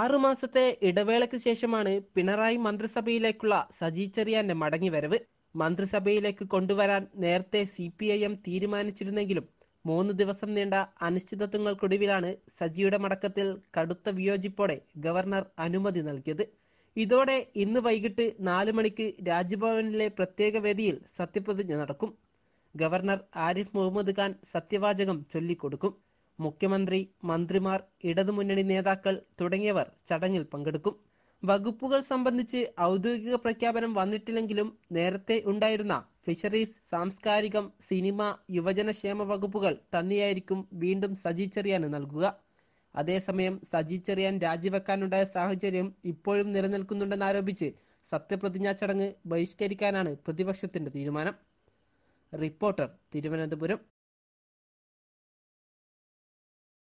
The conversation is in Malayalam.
ആറു മാസത്തെ ഇടവേളയ്ക്ക് ശേഷമാണ് പിണറായി മന്ത്രിസഭയിലേക്കുള്ള സജി ചെറിയാന്റെ മടങ്ങിവരവ് മന്ത്രിസഭയിലേക്ക് കൊണ്ടുവരാൻ നേരത്തെ സി പി ഐ എം തീരുമാനിച്ചിരുന്നെങ്കിലും മൂന്ന് ദിവസം നീണ്ട അനിശ്ചിതത്വങ്ങൾക്കൊടുവിലാണ് സജിയുടെ മടക്കത്തിൽ കടുത്ത വിയോജിപ്പോടെ ഗവർണർ അനുമതി നൽകിയത് ഇതോടെ ഇന്ന് വൈകിട്ട് നാല് മണിക്ക് രാജ്ഭവനിലെ പ്രത്യേക വേദിയിൽ സത്യപ്രതിജ്ഞ നടക്കും ഗവർണർ ആരിഫ് മുഹമ്മദ് ഖാൻ സത്യവാചകം ചൊല്ലിക്കൊടുക്കും മുഖ്യമന്ത്രി മന്ത്രിമാർ ഇടതുമുന്നണി നേതാക്കൾ തുടങ്ങിയവർ ചടങ്ങിൽ പങ്കെടുക്കും വകുപ്പുകൾ സംബന്ധിച്ച് ഔദ്യോഗിക പ്രഖ്യാപനം വന്നിട്ടില്ലെങ്കിലും നേരത്തെ ഉണ്ടായിരുന്ന ഫിഷറീസ് സാംസ്കാരികം സിനിമ യുവജനക്ഷേമ വകുപ്പുകൾ തന്നെയായിരിക്കും വീണ്ടും സജി നൽകുക അതേസമയം സജി ചെറിയാൻ രാജിവെക്കാനുണ്ടായ സാഹചര്യം ഇപ്പോഴും നിലനിൽക്കുന്നുണ്ടെന്നാരോപിച്ച് സത്യപ്രതിജ്ഞാ ചടങ്ങ് ബഹിഷ്കരിക്കാനാണ് പ്രതിപക്ഷത്തിന്റെ തീരുമാനം റിപ്പോർട്ടർ തിരുവനന്തപുരം